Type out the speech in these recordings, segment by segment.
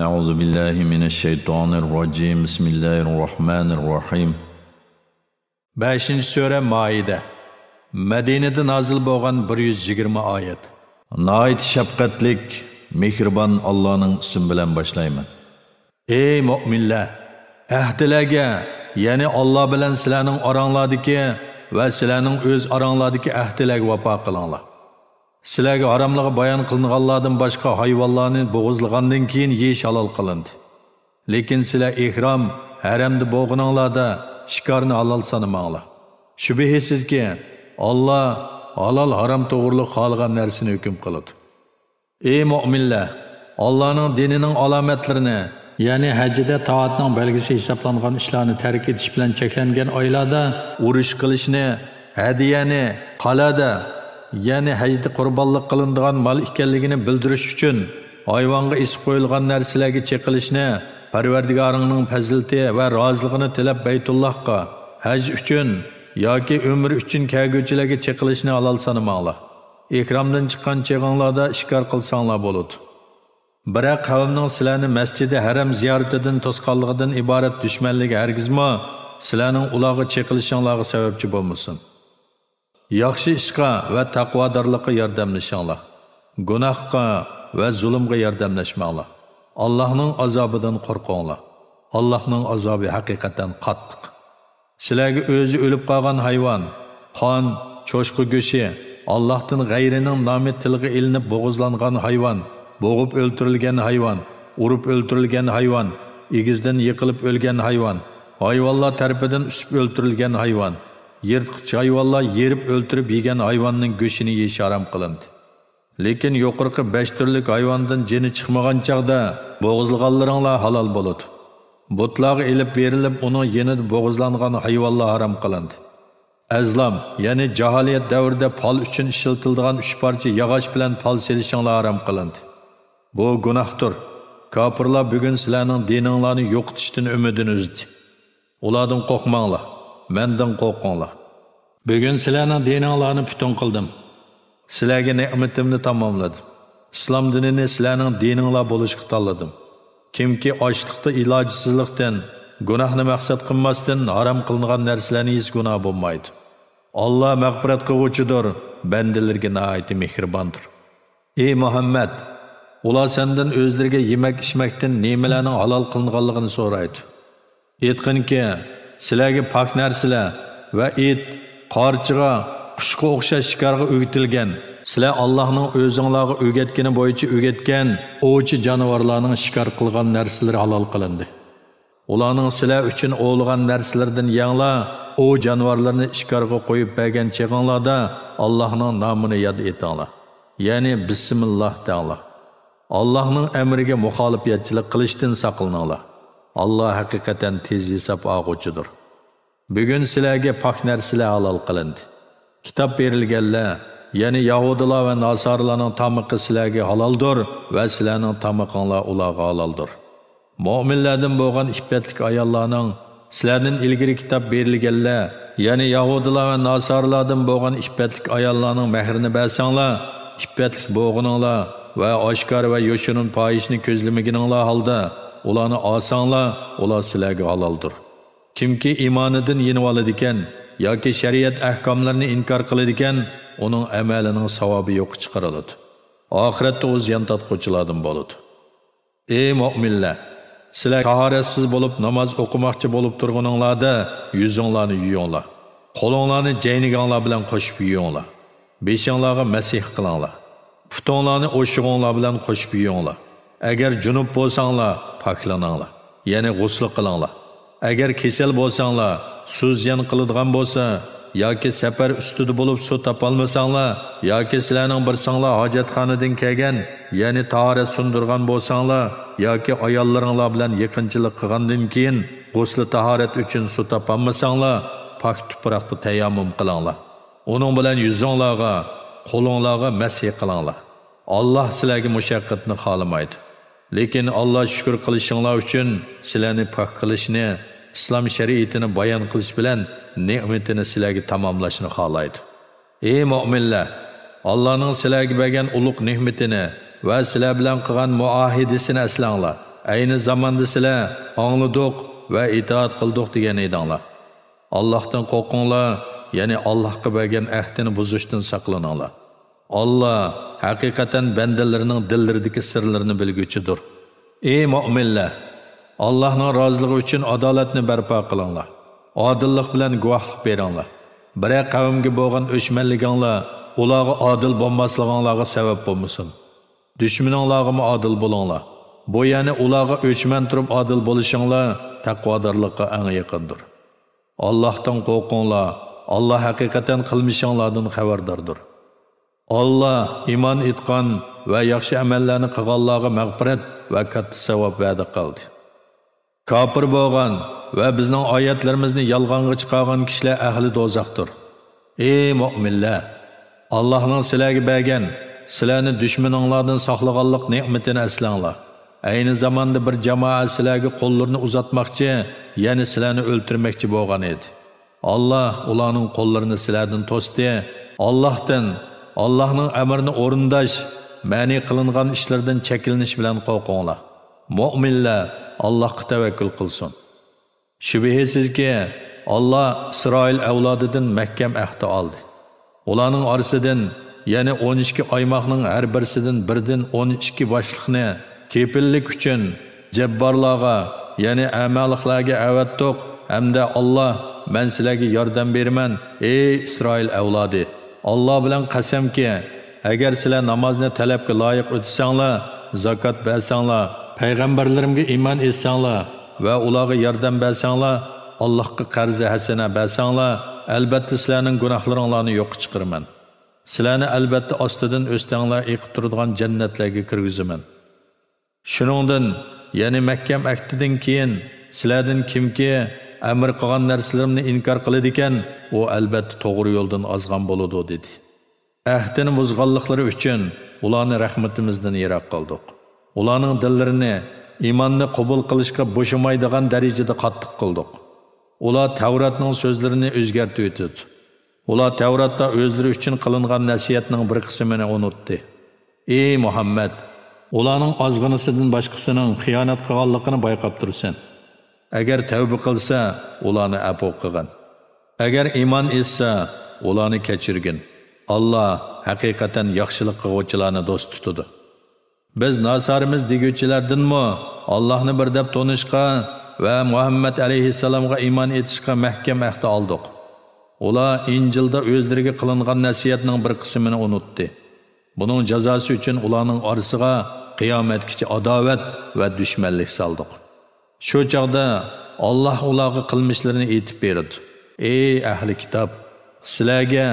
أعوذ بالله من الشيطان الرجيم بسم الله الرحمن الرحيم 5 سورة مائدة مدينة نازل بوغان 120 آيات نايت شبقتلك mehribon Allohning ismi bilan boshlayman. Ey mu'minlar, ahdilarga, ya'ni Alloh bilan sizlarning oranglardagi va sizlarning o'z oranglardagi ahdilarga vafo qilinglar. Сіләге арамлығы баян қылынғалладың башқа хайвалланы боғызлығандың кейін еш алал қылынды. Лекен сілә ихрам, әрәмді боғынаңлада шикарны алал санымаңла. Шүбехесізге Алла алал харам тоғырлы қалған нәрсіні үкім қылыды. Ey мұмиллә, Алланың денінің аламетлеріні, Яғни həcdə taatның belgisi hesablanğan işlərini tərk ediş bilan çəklənən aylarda uruş qilishni, hadiyani, qalada ya'ni hajdi qurbonlik qilinadigan mol ekanligini bildirish uchun hayvonga isib qo'yilgan narsalarga chekilishni parvardigoringning fazilti va roziligini tilab baytullohga haj uchun yoki umr uchun kelguvchilarga chekilishni halol sanamanglar ikromdan chiqqan cheg'inglarda ishkor qilsanglar bo'ladi biroq qavmning sizlarni masjidi haram ziyoratidan to'sqanligidan iborat dushmanligi hargizmo sizlarning ularga chekilishinglarga sababchi bo'lmasin yaxshi ishqa va taqvodorlikqa yordamlashinglar gunohqa va zulmga yordamlashmanglar allohning azobidan qo'rqinglar allohning azobi haqiqatan qattiq sizlarga o'zi o'lib qolgan hayvon qon cho'shqi go'shi allohdan g'ayrining nomi tilg'i ilinib bo'g'izlangan hayvon bo'g'ib o'ltirilgan hayvon urib o'ltirilgan hayvon egizdan yiqilib o'lgan hayvon hayvonlar tarafidan usib o'ltirilgan hayvon yirtqich hayvonlar yerib o'ltirib yegan hayvonning go'shini yeyish harom qilindi lekin yuqorqi besh turlik hayvondan jini chiqmagan chog'da bo'g'izlaganlaringlar halol bo'ladi butlarga ilib berilib uni yeni bo'g'izlangan hayvonlar harom qilindi azlam ya'ni jaholiyat davrida pol uchun ishlatiladigan uch parcha yog'och bilan pol selishinglar harom qilindi bu gunohdir kofirlar bugun sizlarning dininglarni yo'qotishdan umidini uzdi ulardan qo'rqmanglar Menden korkunlar. Bugün sizlerinin dinanlarını bütün kıldım. Sizlerge nimetimini tamamladım. İslam dinini sizlerinin dininla buluşuk talladım. Kimki açlıkta ilacısızlıktan, günahını maksat kılmasdan haram kılınan nerslerini hiç günah bulmaydı. Allah mağfiret kılgıcıdır, bendelerine ait mihribandır. Ey Muhammed! Ular senden özlerge yemek içmekten nemelerinin halal kılınganlığını soraydı. Etkin ki, sizlarga pak narsalar va it qorchig'a qushga o'xshash shikarga o'gitilgan sizlar allohning o'zinglarga o'rgatgani bo'yicha o'rgatgan ovchi jonivorlarning shikor qilgan narsalari halol qilindi ularning sizlar uchun o'lgan narsalardan yanglar u jonivorlarni shikarga qo'yib bergan chig'inglarda allohning nomini yod etinglar ya'ni bismillah denglar allohning amriga muxolifiyatchilik qilishdan saqlaninglar Allah hakikaten tez hesap ağıcıdır. Bugün silahge pak nersile halal kılındı. Kitap verilgelle, yani Yahudila ve Nasarlanın tamıqı silahge halaldır ve silahının tamıqınla ulağı halaldır. Mu'minlerden boğan ihbetlik ayallarının sizlerinin ilgili kitap verilgelle, yani Yahudila ve Nasarlardan boğan ihbetlik ayallarının mehrini belsenle, ihbetlik boğununla ve aşkar ve yoşunun payişini közlümeginunla halda, ularni osonlar ular sizlarga haloldir kimki iymonidan yenib oladigan yoki shariat ahkomlarini inkor qiladigan uning amalining savobi yo'q chiqariladi oxiratda o'z ziyon tortquvchilardan bo'ladi ey mo'minlar sizlar tahoratsiz bo'lib namoz o'qimoqchi bo'lib turguninglarda yuzinglarni yuvinglar qo'linglarni jayniganlar bilan qo'shib yuvinglar beshinglarga masih qilinglar putinglarni o'shig'inglar bilan qo'shib yuvinglar agar junub bo'lsanglar poklananglar ya'ni g'usl qilinglar agar kasal bo'lsanglar so'z ziyon qiladigan bo'lsa yoki safar ustida bo'lib suv topolmasanglar yoki sizlarning birsanglar hojatxonadan kelgan ya'ni tahorat sundirgan bo'lsanglar yoki ayollaringlar bilan yaqinchilik qilgandan keyin gusl tahorat uchun suv topolmasanglar pok tuproqni tayammum qilinglar uning bilan yuzinglarga qo'linglarga masih qilinglar alloh sizlarga mushaqqatni xohlamaydi lekin Alloh shukr qilishinglar uchun sizlarni pok qilishni islom shariatini bayon qilish bilan ne'matini sizlarga tamomlashni xohlaydi ey mo'minlar Allohning sizlarga bergan ulug' ne'matini va sizlar bilan qilgan muahidisini aslanglar ayni zamonda sizlar angladiq va itoat qildiq degan edinglar allohdan qo'rqinglar ya'ni allohga bergan ahdini buzishdan saqlaninglar Allah haqiqatan bandalarining dillaridagi sirlarni bilguchidir. Ey mu'minlar, Allohning roziligi uchun adolatni barpo qilinglar. Adillıq bilan guvohlik beringlar. Bir qavmga bo'lgan o'shmanliginglar ularga adil bombaslığınlağı sabab bo'lmasin. Dushmaningizga mı adil bo'linglar. Bu ya'ni ularga o'chman turib adil bo'lishinglar taqvodorlikka eng yaqindir. Allohdan qo'rqinglar. Allah haqiqatan qilmishinglardan xabardordir. Allah iman itqan va yaxshi amallarni qilganlarga mag'firat va katta savob va'da qildi. Kafir bo'lgan va bizning oyatlarimizni yolg'onga chiqargan kishilar ahli dozoqdir. Ey mu'minlar, Allohning sizlarga bergan, sizlarni dushmaninglardan saqlaganlik ne'matini eslanglar. Ayni zamanda bir jamoa sizlarga qo'llarini uzatmoqchi, ya'ni sizlarni o'ltirmoqchi bo'lgan edi. Allah ularning qo'llarini sizlardan to'sdi. Allohdan Allah'ның əmrini orundaş, məni qılınğan işlerden çəkiliniş bilən qoğunla. Mu'minlər Allah'ı təvəkkül qılsın. Şübihisiz ki, Allah İsrail əvladıdın məhkəm əhdi aldı. Olanın arısıdın, yəni 12 aymaqının hər birsidin birdin 12 başlıqını kepillik üçün cəbbarlığa, yəni əməliqləgi əvətdiq, həm də Allah, mən siləgi yardım vermən, ey İsrail əvladı.'' Алла білән қасамки, әгер сілі намазны тәләпкі лайық өтсаңла, закат бәсаңла, пәйғамбарларымға иман етсаңла вә олағы ярдам бәсаңла, Аллахқа қарзы хәсіна бәсаңла, әлбәтті сіләнің гунахларыңланы йоқ чықырмын. Сіләні әлбәтті астыдың өстәңла еқіп тұрдыған жәннәтләгі кіргізімін. Шыныңдың, яны Мәккәм әктіден кейін, сіләдің кімке amr qilgan narsalarimni inkor qiladi ekan u albatta to'g'ri yo'ldan ozgan bo'ladi dedi ahdini buzganliklari uchun ularni rahmatimizdan yiroq qildik ularning dillarini iymonni qabul qilishga bo'shamaydigan darajada qattiq qildik ular tavratning so'zlarini o'zgartib o'tdi ular tavratda o'zlari uchun qilingan nasihatning bir qismini unutdi ey muhammad ularning ozg'inisidan boshqasining xiyonat qilganligini bayqab tursin agar tavba qilsa ularni afv qilgin agar iymon etsa ularni kechirgin Alloh haqiqatan yaxshilik qilg'uvchilarni do'st tutadi biz nosarimiz deguvchilardanmi Allohni bir deb to'nishqa va muhammad alayhi alayhissalomga iymon etishga mahkam ahdi oldik. ular injilda o'zlariga qilingan nasihatning bir qismini unutdi buning jazosi uchun ularning orasiga qiyomatgacha adovat va dushmanlik soldiq shu chog'da olloh ularga qilmishlarini aytib berdi ey ahli kitob sizlarga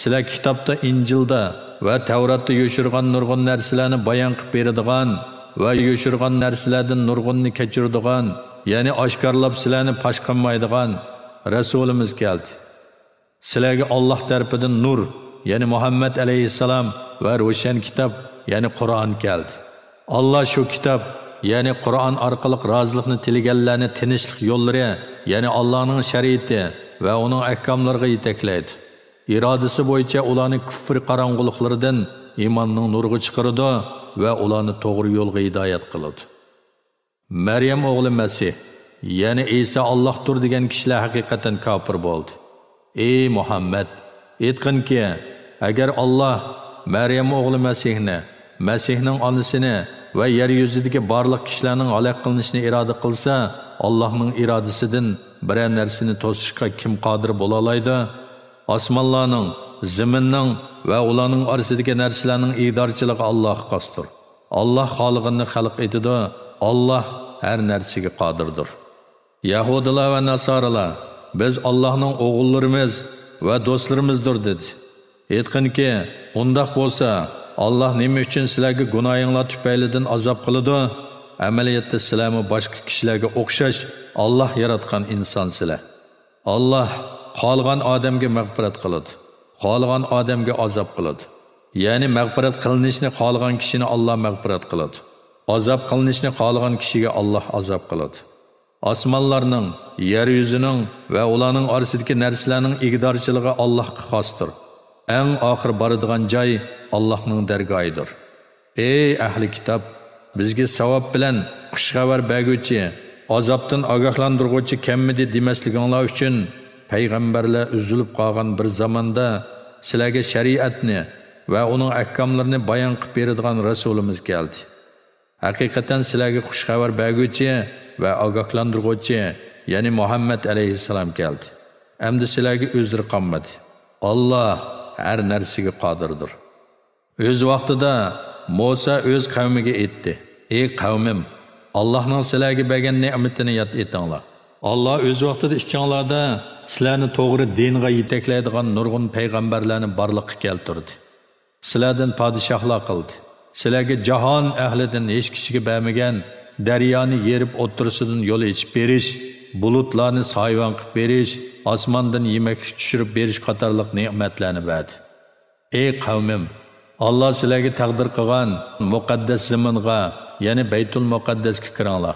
sizlar kitobda injilda va tavratda yo'shirgan nurg'un narsalarni bayon qilib beradigan va yo'shirgan narsalardan nurg'unni kechiradigan ya'ni oshkorlab sizlarni pash qilmaydigan rasulimiz keldi sizlarga olloh tarafidan nur ya'ni muhammad alayhissalom va ro'shan kitob ya'ni qur'on keldi olloh shu kitob ya'ni Qur'on orqali rozilikni tilaganlarni tinchlik yo'llari, ya'ni Allohning shariati va uning ahkomlariga yetaklaydi. Irodasi bo'yicha ularni kufr qorong'uliklaridan imonning nuriga chiqaradi va ularni to'g'ri yo'lga hidoyat qiladi. Maryam o'g'li Masih, ya'ni Isa Allohdir degan kishilar haqiqatan kofir bo'ldi. Ey Muhammad, aytqinki, agar Alloh Maryam o'g'li Masihni Məsihnin anısını ва ер yüzüdəki barlıq kişilərin alaq qılınışını iradə qılsa, Allahın iradəsindən bir nərsini to'sishga ким qodir bo'la oladi? Osmonlarning, zaminning va ularning orasidagi narsalarning idorchiligi Alloh qastur. Alloh xoliqini xalq etidi. Alloh har narsaga qodirdir. Yahudilar va nasoralar biz Allohning o'g'illarimiz va do'stlarimizdir dedi. Aytqinki, undoq bo'lsa, Allah nima uchun sizlarga gunoyinglar tufaylidan azob qiladi amaliyotda sizlarni boshqa kishilarga o'xshash olloh yaratgan insonsizlar olloh qolgan odamga mag'firat qiladi qolgan odamga azob qiladi ya'ni mag'firat qilinishni qolgan kishini olloh mag'firat qiladi azob qilinishni qolgan kishiga olloh azob qiladi osmonlarning yer yuzining va ularning orasidagi narsalarning igdorchiligi allohga xosdir eng oxir boradigan joy Allah'ın dergahıdır. Ey ahli kitap! Bizge savap bilen kuşxavar bəgüçi, azaptın agahlandırgıcı kemmidi demesliginla üçün peygamberle üzülüb qalğan bir zamanda siləgi şeriatni və onun əkkamlarını bayan qıp beridigan Resulümüz geldi. Hakikaten siləgi kuşxavar bəgüçi və agahlandırgıcı, yəni Muhammed aleyhisselam gəldi. Əmdi siləgi özür qalmadı. Allah her nersi ki kadırdır.'' o'z vaqtida Моса o'z qavmiga aytdi ey qavmim allohning sizlarga bergan ne'matini yod etinglar olloh o'z vaqtida ichinglarda sizlarni to'g'ri dinga yetaklaydigan nurg'un payg'ambarlarni borliqqa keltirdi sizlardan podshohlar qildi sizlarga jahon ahlidan hech kishiga bermagan daryoni yerib o'ttirisidan yo'l ichib berish bulutlarni soyvon qilib berish osmondan yemaklik tushirib berish qatorliq ne'matlarni berdi ey qavmim Allah sizlarga taqdir qilgan muqaddas zaminga, ya'ni Baytul Muqaddasga kiringlar.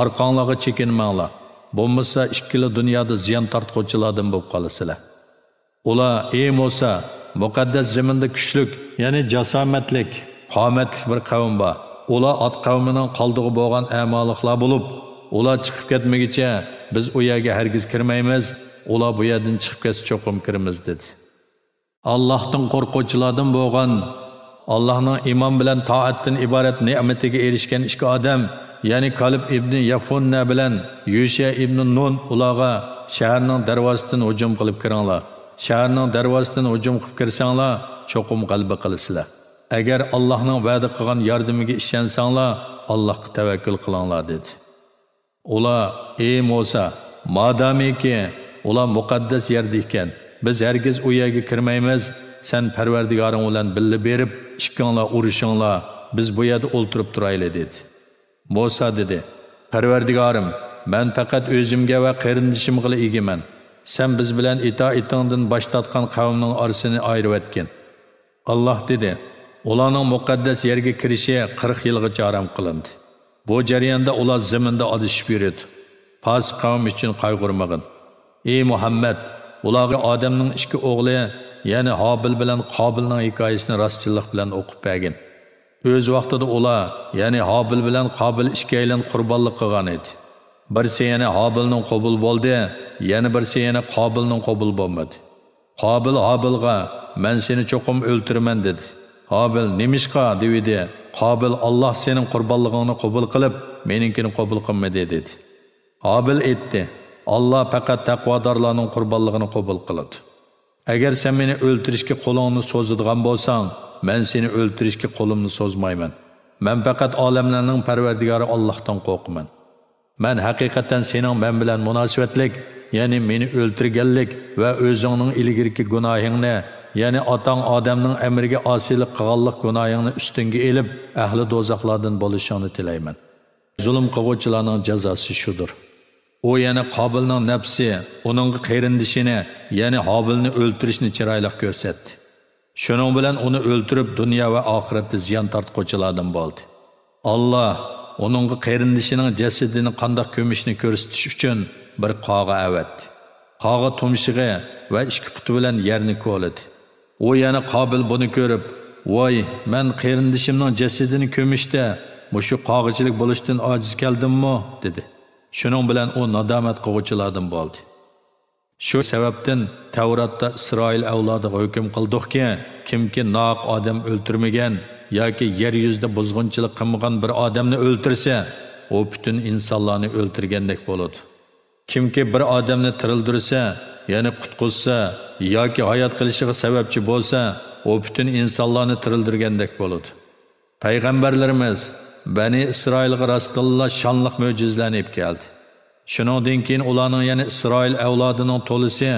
Arqanglarga chekinmanglar. Bo'lmasa ikkili dunyoda ziyon tortquvchilardan bo'lib qolasizlar. Ular ey Musa, muqaddas zaminda kuchlik, ya'ni jasomatlik, qomatlik bir qavm bor. Ular ot qavmining qoldig'i bo'lgan amoliqlar bo'lib, ular chiqib ketmagicha biz u yerga hargiz kirmaymiz, ular bu yerdan chiqib ketsa cho'qim kirimiz dedi. Allah'tan korkuçuladın boğan, Allah'ın iman bilen taattin ibaret nimetine erişken işki adam, yani Kalib ibni Yafunna bilen Yüşe ibni Nun ulağa şehrinin dervasından ucum kılıp kiranla. şehrinin dervasından ucum kılıp kirsanla, çokum kalbi kılısıla. Eğer Allah'ın vədi kılan yardımıge işlensanla, Allah'a tevekkül kılanla dedi. Ula, ey Musa, madami ki, ula mukaddes yerdiyken, biz hergiz u yerga kirmaymiz sen Parvardigaring bilan birga berib chiqqinglar urushinglar biz bu yerda o'ltirib turayli dedi Musa dedi parvardigorim men faqat o'zimga va qarindishimga egiman. sen biz bilan itoatingdan bosh tortgan qavmning orasini ayrivatgin alloh dedi ularning muqaddas yerga kirishi 40 yilgacha aram qilindi bu jarayonda ular zaminda odishib yurdi Pas qavm uchun qayg'urmag'in ey muhammad ularga odamning ikki o'g'li ya'ni hobil bilan qobilning hikoyasini rostchilik bilan o'qib bergin o'z vaqtida ular ya'ni hobil bilan qobil ikkalan qurbonlik qilgan edi birsi yana hobilning qobul bo'ldi yana birsi yana qobilning qobul bo'lmadi qobil hobilga man seni cho'qim o'ltirman dedi hobil nimishqa devidi qobil olloh sening qurbonlig'ingni qabul qilib meninkini qabul qilmadi dedi hobil aytdi Allah faqat taqvodorlarning qurbonligini qabul qiladi. Agar sen meni o'ltirishga qo'lingni so'zadigan bo'lsang, men seni o'ltirishga qo'limni so'zmayman. Men faqat olamlarning Parvardigori Allohdan qo'rqaman. Men haqiqatan sening men bilan munosabatlik, ya'ni meni o'ltirganlik va o'zingning ilgirki gunohingni, ya'ni otang odamning amriga osiylik qilganlik gunohingni ustinga elib, ahli do'zaxlardan bo'lishingni tilayman. Zulm qiluvchilarning jazosi shudur. u yana qobilning nafsi uning qerindishini ya'ni hobilni o'ltirishni chiroyli ko'rsatdi shuning bilan uni o'ltirib dunyo va oxiratda ziyon tortquvchilardan bo'ldi alloh uning qerindishining jasadini qandoq ko'mishni ko'rsatish uchun bir qog'a avatdi qog'a tumshig'i va ikki puti bilan yerni ko'lidi u yana qobil buni ko'rib voy man qerindishimning jasadini ko'mishda mushu qog'ichilik bo'lishdan ojiz keldimmi dedi Shuning bilan u nadomat qiluvchilardan bo'ldi. Shu sababdan Tavratda Isroil avlodiga hukm qildikki, kimki noq odam o'ltirmagan yoki yer yuzida buzg'unchilik qilmagan bir odamni o'ltirsa, u butun insonlarni o'ltirgandek bo'ladi. Kimki bir odamni tirildirsa, ya'ni qutqizsa yoki hayot qilishiga sababchi bo'lsa, u butun insonlarni tirildirgandek bo'ladi. Payg'ambarlarimiz bani isroilga rasululloh shonliq mo'jizlarni olib keldi shuningdan keyin ularning yana isroil avlodining to'lisi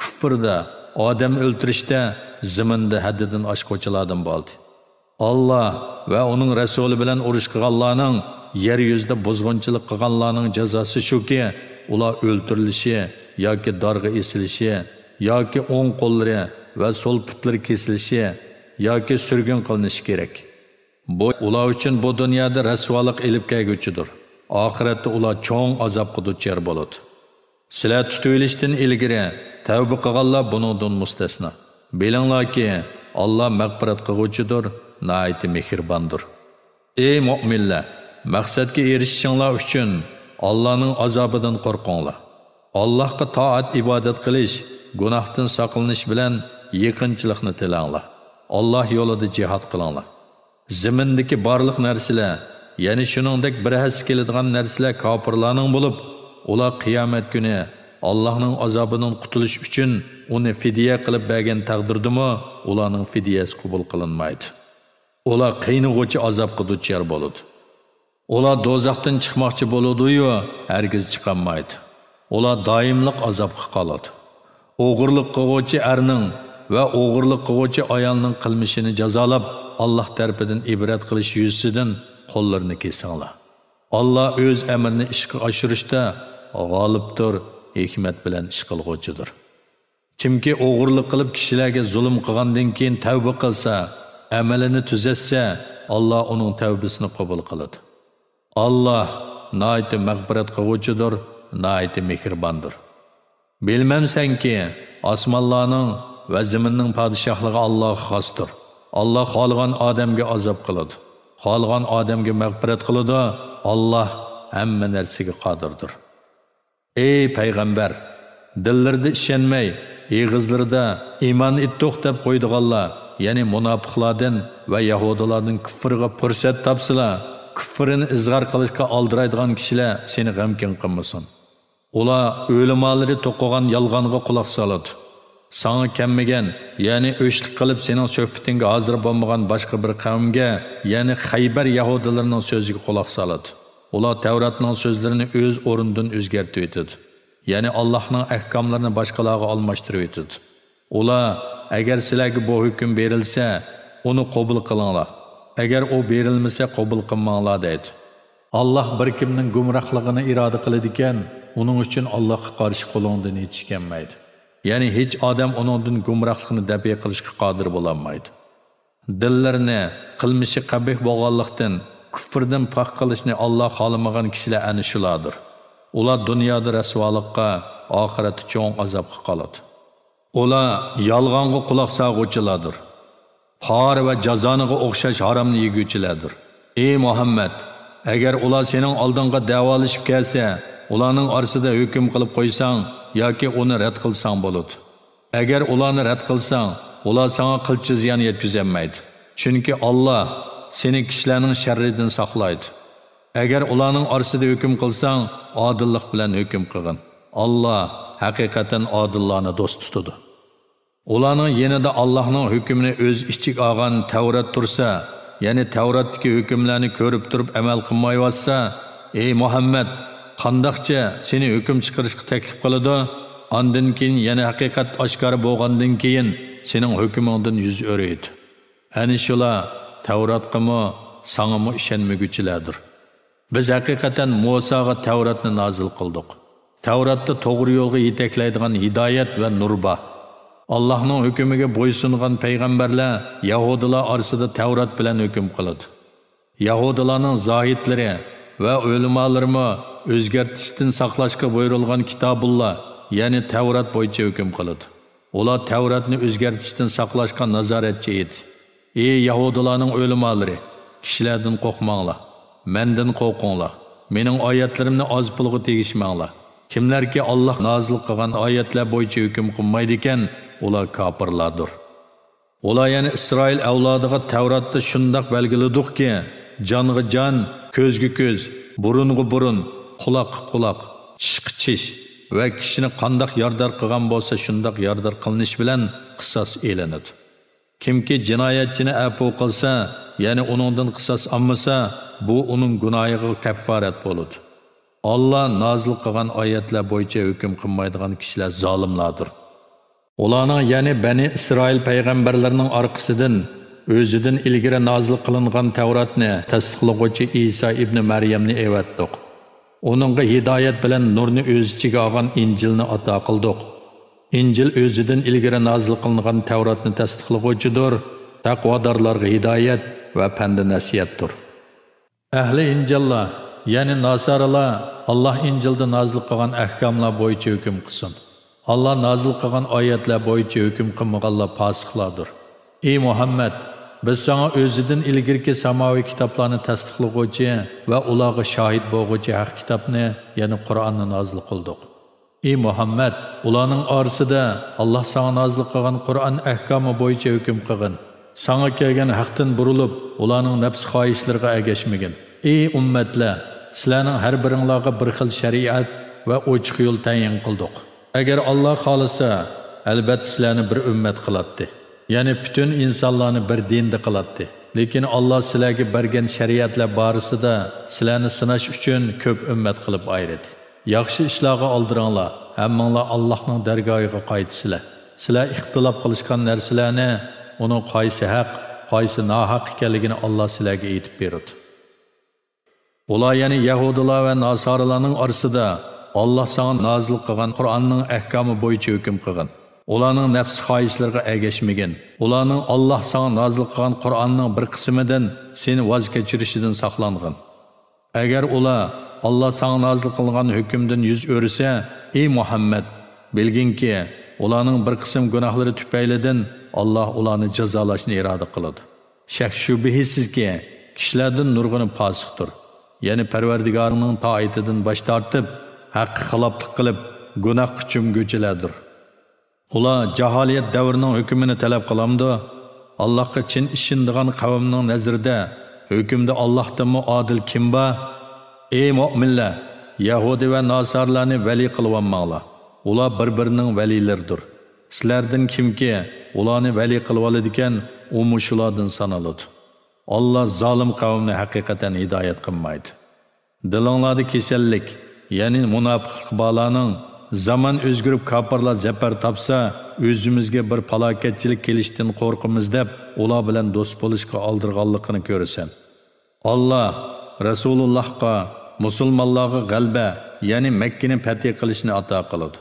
kufrda odam o'ltirishda ziminda haddidan oshquvchilardan bo'ldi olloh va uning rasuli bilan urush qilganlarning yer yuzida buzg'unchilik qilganlarning jazosi shuki ular o'ltirilishi yoki dorg'a esilishi yoki o'ng qo'llari va so'l putlari kesilishi yoki surgun qilinishi kerak bu ular uchun bu dunyoda rasvoliq ilib kelguchidir oxiratda ular cho'ng azobga duchor bo'ladi sizlar tutilishdan ilgari tavba qilganlar buningdan mustasno bilinglarki olloh mag'firat qilg'uchidir noayti mehribondir ey mo'minlar maqsadga erishishinglar uchun ollohning azobidan qo'rqinglar ollohga toat ibodat qilish gunohdan saqlanish bilan yiqinchilikni tilanglar olloh yo'lida jihod qilinglar Zimindiki barlıq narsila, yani shuningdek bir has kelidigan narsila kapırlanın bo'lib, ular qiyomat kuni Allohning azabının qutulish uchun uni fidiye qilib bergan təqdirdi ularning fidiyasi qabul qilinmaydi. Ular Ola qiyniğucu azab bo'ladi. Ular boludu. Ola dozaqdan çıxmaqçı boludu yo, hərgiz çıxanmaydı. Ola daimliq azab qaladı. Oğurluq qıgucu ərinin və oğurluq qıgucu ayalının qılmışını cazalab, Allah tərpidin ibrət qilish yüzsidin qollarını kesinlar. Allah öz əmrini işqi aşırışda g'olibdir, hikmat bilan ish qilg'uvchidir. Kimki o'g'irlik qilib kishilarga zulm qilgandan keyin tavba qilsa, amalini tuzatsa, Allah uning tavbasini qabul qiladi. Allah naiti mag'firat qilg'uvchidir, naiti mehribondir. Bilmamsanki, osmonlarning va zaminning podshohligi Allohga xosdir. Alloh xohlagan odamga azob qiladi. Xohlagan odamga mag'firat qiladi. Alloh hamma narsaga qodirdir. Ey payg'ambar, dillarda ishonmay, eg'izlarda iymon it to'xtab qo'ydiganlar, ya'ni munofiqlardan va yahudilarning kufrga fursat topsilar, kufrini izg'ar qilishga aldiraydigan kishilar seni g'amkin qilmasin. Ular o'limalari to'qigan yolg'onga quloq soladi. Саңа кәммеген, яны өшлік қылып сенің сөхбітінге азыр болмаған башқа бір қауымге, яны Хайбар яһудиларының сөзіге құлақ салады. Олар Тәуратның сөздерін өз орындан өзгертіп өтеді. Яны Аллаһның әхкамларын башқаларға алмаштырып өтеді. Олар, "Әгәр сіләге бұл үкім берілсе, оны қабыл қылыңлар. Әгәр о берілмесе, қабыл қылмаңлар" дейді. Аллаһ бір кімнің гумрахлығын ирада қылады екен, оның үшін Аллаһқа қарсы қолыңдан ешкім келмейді. ya'ni hech odam uningdan gumrohlikni dabiy qilishga qodir bo'lolmaydi dillarini qilmishi qabih bo'lganlikdan kufrdan pok qilishni olloh xohlamagan kishilar ana shulardir ular dunyoda rasvolikqa oxiratda cho'ng azobga qoladi ular yolg'onga quloq solg'uvchilardir xor va jazoniga o'xshash haromni yeguvchilardir ey muhammad agar ular sening oldinga davolashib kelsa ularning orasida hukm qilib qo'ysang yoki uni rad qilsang bo'ladi agar ularni rad qilsang ular sanga qilchi ziyon yetkazolmaydi chunki olloh seni kishilarning sharridan saqlaydi agar ularning orasida hukm qilsang odillik bilan hukm qilgin olloh haqiqatan odillarni do'st tutadi ularning yanada allohning hukmini o'z ichiga olgan tavrat tursa ya'ni tavratdagi hukmlarni ko'rib turib amal qilmayotsa ey muhammad qandaqcha seni hukm chiqarishga taklif qiladi ondan keyin yana haqiqat oshkora bo'lgandan keyin sening hukmingdan yuz o'raydi ana shular tavrotqimi sangimi ishonmaguchilardir biz haqiqatan musoga tavratni nozil qildik tavrotda to'g'ri yo'lga yetaklaydigan hidoyat va nur bor allohning hukmiga bo'ysungan payg'ambarlar yahudilar orasida tavrat bilan hukm qiladi yahudilarning zohidlari ve ölümalarımı özgertiştin saklaşka buyurulgan kitabullah yani Tevrat boyunca hüküm kılıdı. Ola Tevrat'ni özgertiştin saklaşka nazaretçi idi. Ey Yahudilanın ölümaları, kişilerden korkmanla, menden korkunla, menin ayetlerimni az pılgı tegişmanla. Kimler ki Allah nazıl kılan ayetler boyunca hüküm kılmaydıken, ola kapırlardır. Ola yani İsrail evladığı Tevrat'ta şundak belgilidik ki, canı can, ko'zga ko'z burunga burun quloqqa quloq tishqa tish va kishini qandoq yordar qilgan bo'lsa shundoq yordar qilinish bilan qisos e'lanadi kimki jinoyatchini apu qilsa ya'ni uningdan qisos olmasa bu uning gunohiga kaffarat bo'ladi olloh nozil qilgan oyatlar bo'yicha hukm qilmaydigan kishilar zolimlardir ularning ya'ni bani isroil payg'ambarlarining orqasidan özüdən ilgiri nazil qılınğan Təvratni təsdiqləğucu İsa ibn Məryəmni əvətdiq. Onunğa hidayət bilən nurni öz içigə alğan İncilni ata qıldıq. İncil özüdən ilgiri nazil qılınğan Təvratni təsdiqləğucudur, təqvadarlarğa hidayət və pənd nəsihətdir. Əhli İncilla, yəni Nasaralar Allah İncildə nazil qılğan əhkamlar boyunca hökm qılsın. Allah nazil qılğan ayətlər boyunca hökm qılmağanlar fasıqlardır. Ey Muhammed, biz sana özüdün ilgirki samoviy kitoblarni tasdiqlag'uvchi va ulağı shohid bo'lg'uvchi haq kitabını, ya'ni qur'onni nazlı qildik ey Muhammed, ulanın arısı da Allah sana nazlı qilgan qur'on ahkomi bo'yicha hüküm qilgin Sana kelgan haqdan burilib ulanın nafs xohishlariga agashmagin ey ummatlar sizlarning har biringlarga bir xil shariat va ochiq yo'l tayin qildik agar olloh xohlasa albatta sizlarni bir ummat qiladi Yani bütün insanlarını bir dindi qiladi Lekin Allah sizlarga bergan shariatlar borasida sizlarni sinash uchun ko'p ummat qilib ayridi. Yaxshi ishlarga oldiringlar, hammanglar Allohning dargohiga qaytsizlar. Sizlar ixtilof qilishgan narsalarni, uni qaysi haq, qaysi nohaq ekanligini Alloh sizlarga aytib berdi. Ular ya'ni yahudilar va nasoralarning orasida Alloh sana nozil qilgan Qur'onning ahkomi bo'yicha hukm qilgan. ularning nafsi xohishlariga ergashmagin ularning alloh sanga nozil qilgan qur'onning bir qismidan seni voz kechirishidan saqlangin agar ular alloh sanga nozil qilgan hukmdan yuz o'risa ey muhammad bilginki ularning bir qism gunohlari tufaylidan alloh ularni jazolashni iroda qiladi shak shubhisizki kishilardan nurg'uni posiqdir ya'ni parvardigorning toitidan bosh tortib haqqi xiloflik qilib gunoh quchumguchilardir Ular jaholiyat davrining hukmini talab qilamdi. Allohga chin ishindigan qavmning nazrida hukmda Allohdanmi odil kim bor? Ey mo'minlar Yahudi va Nasarlarni vali qilvanmanglar. Ular bir-birining valilaridir. Sizlardan kimki ularni vali qilib oladigan, u mushulardan sanaladi. Allah zalim qavmni haqiqatan hidoyat qilmaydi. Dilinglarda kasallik, ya'ni munofiq baloning zaman o'zgarib kapirlar zafar topsa o'zimizga bir falokatchilik kelishdan qo'rqimiz deb ular bilan do'st bo'lishga oldirganligini ko'rasan olloh rasulullohga musulmonlarga g'alba ya'ni makkani fatih qilishni ato qiladi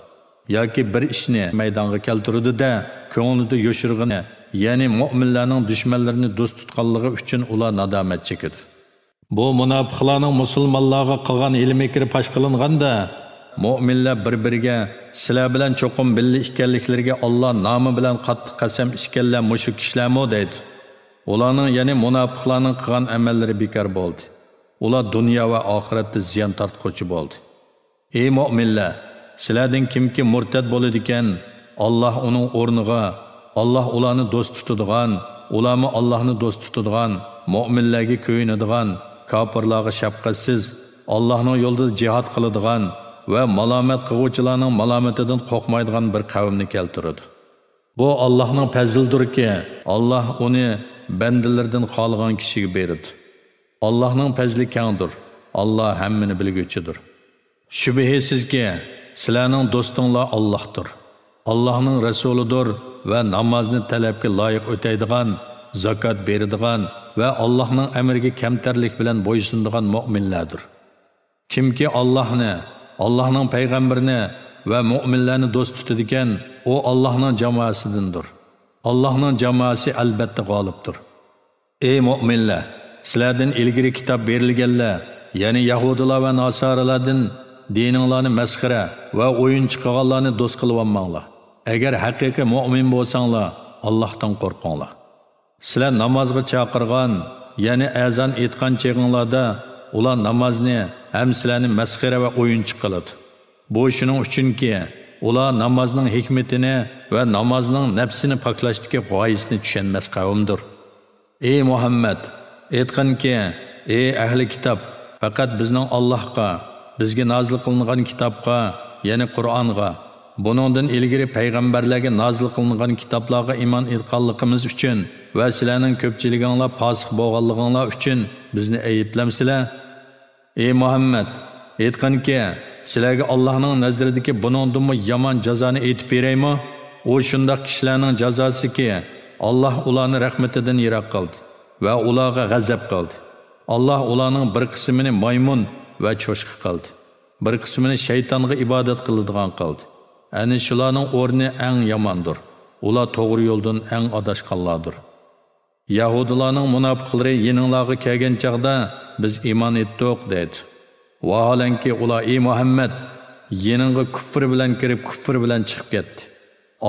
yoki bir ishni maydonga keltirdida ko'nglida yoshirg'ini ya'ni mo'minlarning dushmanlarini do'st tutganligi uchun ular nadomat chekadi bu munofiqlarning musulmonlarga qilgan ilmi kiri qilinganda mo'minlar bir biriga sizlar bilan cho'qim billi ekanliklariga olloh nomi bilan qattiq qasam ichganlar mushu kishilarmi deydi ularning ya'ni munofiqlarning qilgan amallari bekor bo'ldi ular dunyo va oxiratda ziyon tortquvchi bo'ldi ey mo'minlar sizlardan kimki murtad bo'ladigan olloh uning o'rniga olloh ularni do'st tutadigan ularmi ollohni do'st tutadigan mo'minlarga kuyinadigan kofirlarga shafqatsiz ollohni yo'lida jihod qiladigan va malomat qiluvchilarning malomatidan qo'rqmaydigan bir qavmni keltiradi bu allohning fazldirki olloh uni bandalardan qolgan kishiga beradi allohning fazli kangdir olloh hammani bilguchidir shubhasizki sizlarning do'stinglar ollohdir allohning rasulidir va namozni talabga loyiq o'taydigan zakot beradigan va allohning amriga kamtarlik bilan bo'ysunadigan mo'minlardir kimki ollohni Allah'ın Peygamberine ve müminlerini dost tutuduken o Allah'ın cemaasidir. Allah'ın cemaasi elbette kalıptır. Ey müminler! Sizlerden ilgili kitap verilgeler, yani Yahudiler ve Nasaralardan dininlerini meskire ve oyun çıkağalarını dost kılıvanmanlar. Eğer hakiki mümin olsanla Allah'tan korkunla. Sizler namazı çakırgan, yani ezan etkan çeğinlarda ular namozni ham sizlarni masxara va o'yinchi qiladi bu shuning uchunki ular namozning hikmatini va namozning nafsini poklashdagi g'oyasini tushunmas qavmdir ey muhammad aytqinki ey ahli kitob faqat bizning allohga bizga nozil qilingan kitobga ya'ni qur'onga Bunundan ilgari payg'ambarlarga nozil qilingan kitoblarga iymon etganligimiz uchun va sizlarning ko'pchiliginglar posiq bo'lganliginglar uchun bizni ayblamsizlar ey muhammad aytqinki sizlarga allohning nazridagi buningdimi yomon jazoni aytib beraymi u shundoq kishilarning jazosiki alloh ularni rahmatidan yiroq qildi va ularga g'azab qildi alloh ularning bir qismini maymun va cho'shqa qildi bir qismini shaytonga ibodat qiladigan qildi ana shularning o'rni eng yomondir ular to'g'ri yo'ldan eng adashqanlardir Yahudilarning munofiqlari yeninglarga kelgan chaqda biz iymon etdik dedi. Vaholanki ular ey Muhammad yeningga kufr bilan kirib kufr bilan chiqib ketdi.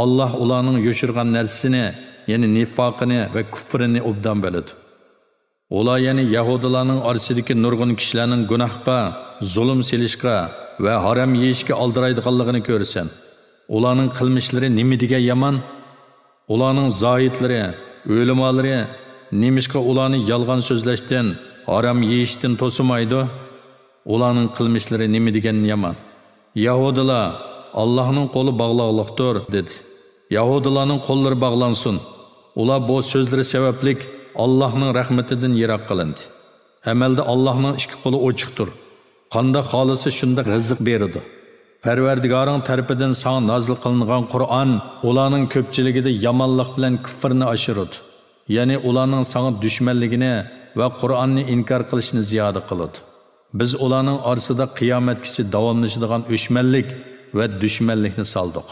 Alloh ularning yoshirgan narsasini, ya'ni nifoqini va kufrini obdan biladi. Ular ya'ni Yahudilarning orasidagi nurg'un kishilarning gunohga, zulm silishga va harom yeyishga aldiraydiganligini ko'rsan. Ularning qilmishlari nima degan yomon? Ularning zoyitlari o'limolari nemishqa ularni yolg'on so'zlashdan harom yeyishdan to'simaydi ularning qilmishlari nima degan yomon yahudilar allohning qo'li bog'loqliqdir dedi yahudilarning qo'llari bog'lansin ular bu so'zlari sabablik allohning rahmatidan yiroq qilindi amalda allohning ikki qo'li ochiqdir qandoq xohlasa shunda rizq beradi Pərverdigarın tərəfindən sana nazil qılınan Qur'an onların köpçülüyüdə yamanlıq bilan küfrni aşırıd. Yani onların sana düşmənligini və Qur'anni inkar qilishni ziyadə qıldı. Biz onların arasında qiyamətkiçi davamlaşadigan öşmənlik və düşmənlikni saldıq.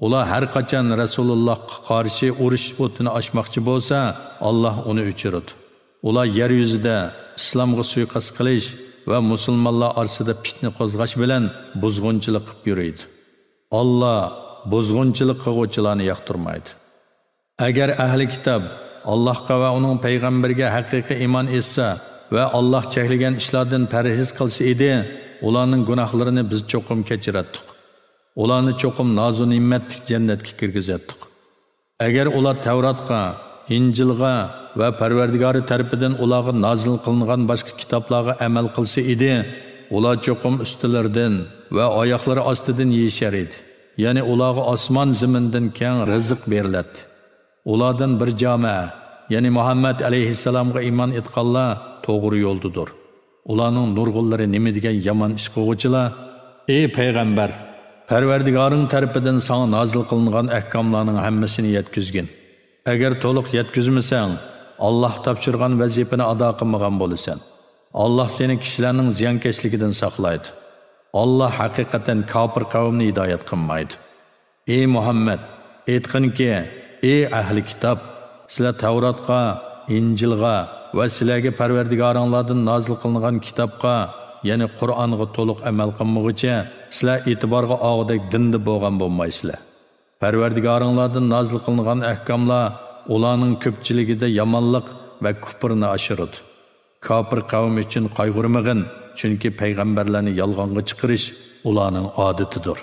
Ular hər qaçan Rasulullahqa qarşı uruş otunu açmaqçı bolsa, Allah onu öçürüd. Ular yer yüzüdə İslamğa suiqas qilish va musulmonlar orasida fitna qo'zg'ash bilan buzg'unchilik qilib yuradi Alloh buzg'unchilik qilg'uvchilarni yoqtirmaydi agar ahli kitob allohga va uning payg'ambariga haqiqiy iymon etsa va Alloh cheklagan ishlardan parhez qilsa edi ularning gunohlarini biz cho'qim kechiratdik ularni cho'qim nozu nimmatlik jannatga kirgizatdik agar ular tavrotga injilga va parvardigori tarafidan ularga nazil qilingan boshqa kitoblarga amal qilsa edi ular cho'qim ustilaridan va oyoqlari ostidan yeyishar edi ya'ni ularga osmon zimindan keng rizq beriladi ulardan bir joma ya'ni muhammad alayhissalomga iymon etganlar to'g'ri yo'ldadir ularning nurg'ullari nima degan yomon ish ey payg'ambar parvardigoring tarafidan sanga nazil qilingan ahkomlarning hammasini yetkazgin agar to'liq yetkazmasang Allah tapşırğan vəzifəni ada qılmağan bolısan. Allah seni kişilərin ziyankeşligidən saxlaydı. Allah haqiqatan kafir qavmni hidayət qılmaydı. Ey Muhammed, etqinki, ey ahli kitab, sizlər Tavratqa, İncilğa və sizlərə Pərverdigarınlardan nazil qılınan kitabqa, yəni Qur'anğa toliq əməl qılmığıca sizlər etibarğa ağıdak dində bolğan bolmaysızlar. Pərverdigarınlardan nazil qılınan əhkamlar ularning ko'pchiligida yomonlik va kufrni ashirut. Kafir qavm uchun qayg'urmag'in, chunki payg'ambarlarni yolg'onga chiqirish ularning odatidir.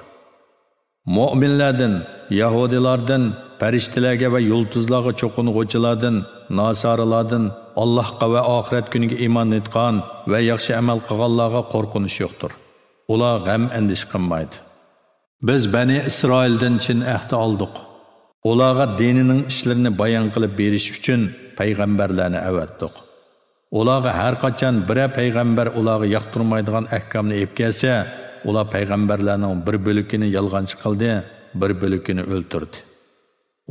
Mu'minlardan, Yahudilardan, farishtalarga va yulduzlarga cho'qing'uvchilardan, nasaralardan, Allohga va oxirat kuniga iymon etgan va yaxshi amal qilganlarga qo'rqinish yo'qdir. Ular g'am andish qilmaydi. Biz Bani Isroildan chin ahd oldik. Оларға денінің ішлеріні баян қылып беріш үшін пайғамбарларыны әвәттік. Оларға әр қачан бірі пайғамбар оларға яқтырмайдыған әхкамны епкесе, олар пайғамбарларының бір бөлікіні ялғаншы қылды, бір бөлікіні өлтірді.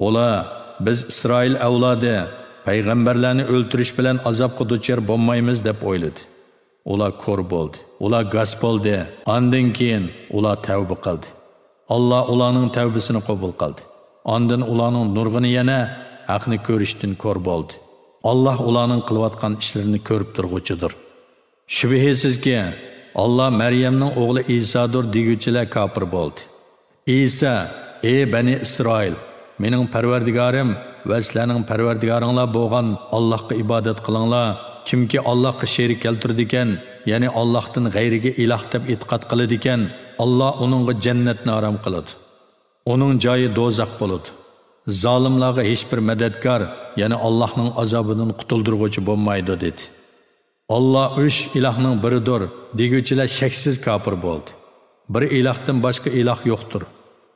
Олар, biz isroil avlodi payg'ambarlarni o'ltirish bilan azobga duchor bo'lmaymiz deb o'yladi ular ko'r bo'ldi ular gaz bo'ldi andan keyin ular tavba qildi alloh ularning tavbasini qabul qildi Ondan ularning nurg'ini yana haqni ko'rishdan ko'r bo'ldi. Alloh ularning qilayotgan ishlarini ko'rib turguchidir. Shubhasizki, Alloh Maryamning o'g'li Isodir deguchilar kafir bo'ldi. Isa, ey bani Isroil, mening parvardigorim va sizlarning parvardigoringlar bo'lgan Allohga ibodat qilinglar. Kimki Allohga sherik keltirdi ekan, ya'ni Allohdan g'ayriga iloh deb e'tiqod qiladi ekan, Alloh uningga jannatni harom qiladi. Onun cayı dozaq boludu. zolimlarga hech bir mededkar, yani Allah'ın azabının kutuldurgucu bulmaydı dedi. Allah üç ilahının biridir, deguvchilar şeksiz kapır bo'ldi Bir ilahdan başka ilah yoktur.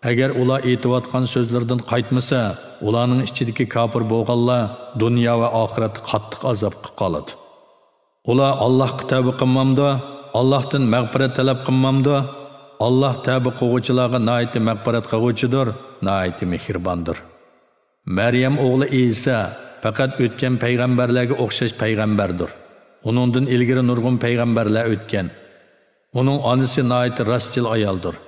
Eğer ula itibatkan sözlerden qaytmasa ulanın içindeki kapır boğalla dünya ve ahiret qattiq azobga qoladi Ula Allah kitabı kınmamda, Allah'tan mağfiret talep kınmamda, Allah təbi qoğucularına naiti məqbarat qoğucudur, naiti mihirbandır. Məryəm oğlu İsa fəqat ötkən peyğəmbərlərə oxşaş peyğəmbərdir. Onundan ilgiri nurgun peyğəmbərlər ötkən. Onun anısı naiti rastçıl ayaldır.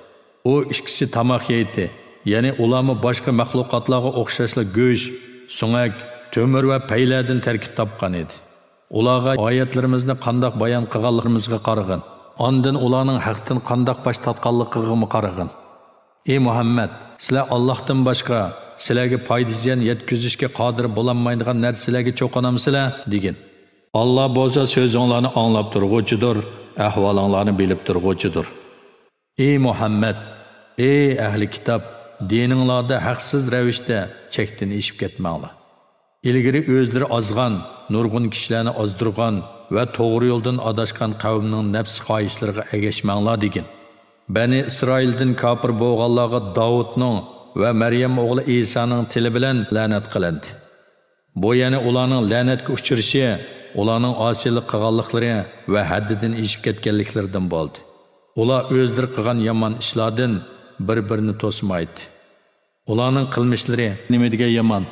O ikisi tamaq yeydi. Yəni ulamı başqa məxluqatlara oxşaşla göş, sünək, tömür və peylərdən tərkib tapqan idi. Ulağa ayətlərimizni qandaq bayan qığanlığımızga qarğın. andın ulanın haqqın qandaq baş tatqanliqiga qaragin ey muhammad sizlar allohdan boshqa sizlarga foyda ziyon yetkazishga qodir bo'lolmaydigan narsalarga cho'qinamsizlar degin olloh bo'lsa so'zinglarni anglab turg'uchidir ahvolinglarni bilib turg'uchidir ey muhammad ey ahli kitob dininglarda haqsiz ravishda chekdan eshib ketmanglar ilgari o'zlari ozgan nurg'un kishilarni ozdirgan va to'g'ri yo'ldan adashgan qavmning nafs xohishlariga agashmanglar degin bani isroildin kofir bo'lganlarga davudning va maryam o'g'li isoning tili bilan la'nat qilindi bu yana ularning la'natga uchrashi ularning osiylik qilganliklari va haddidan eshib ketganliklaridan bo'ldi ular o'zlari qilgan yomon ishlardan bir birini to'smaydi ularning qilmishlari nima degan yomon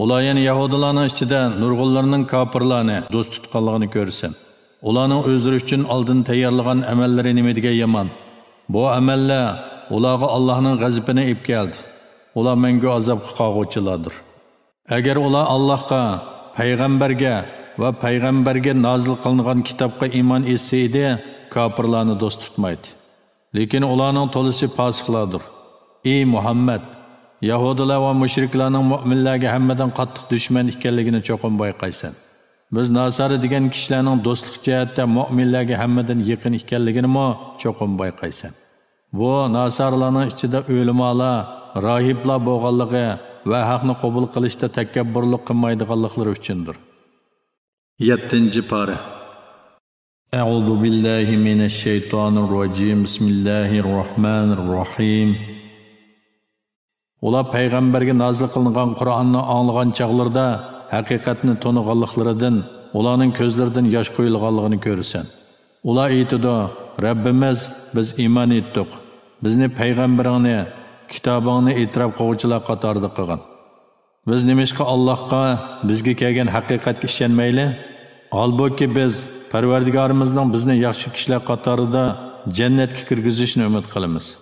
ular yana yahudilarning ichida nurg'unlarning kofirlarni do'st tutganligini ko'rsin ularning o'zdiri uchun oldin tayyorlagan amallari nima degan yomon bu amallar ularga allohning g'azabini ib keldi ular mangu azobga qolg'uvchilardir agar ular allohga payg'ambarga va payg'ambarga nozil qilingan kitobga iymon etsa edi kofirlarni do'st tutmaydi lekin ularning to'lisi posiqlardir ey muhammad yahudilar va mushriklarning mo'minlarga hammadan qattiq dushman ekanligini cho'qin bayqaysan biz nasari degan kishilarning do'stlik jihatda mo'minlarga hammadan yaqin ekanliginimi cho'qin bayqaysan bu nasarlarning ichida o'limolar rohiblar bo'lganligi va haqni qabul qilishda takabburlik qilmaydiganliklari uchundir yettinchi pora أعوذ بالله من الشيطان الرجيم بسم الله الرحمن الرحيم Ular Peyğəmbərgə nazil qılınan Qur'anı anlığan çağlarda həqiqətni tonuqanlıqlarından, onların gözlərindən yaş qoyulğanlığını görürsən. Ular eytidu, Rəbbimiz biz iman etdik. Bizni Peyğəmbərini, kitabını etiraf qovçular qatarda qılğan. Biz nimişqa Allahqa bizgə gələn həqiqətə işənməyli? Halbuki biz Parvardigarımızdan bizni yaxşı kişilər qatarında cənnətə kirgizishni ümid qılırıq.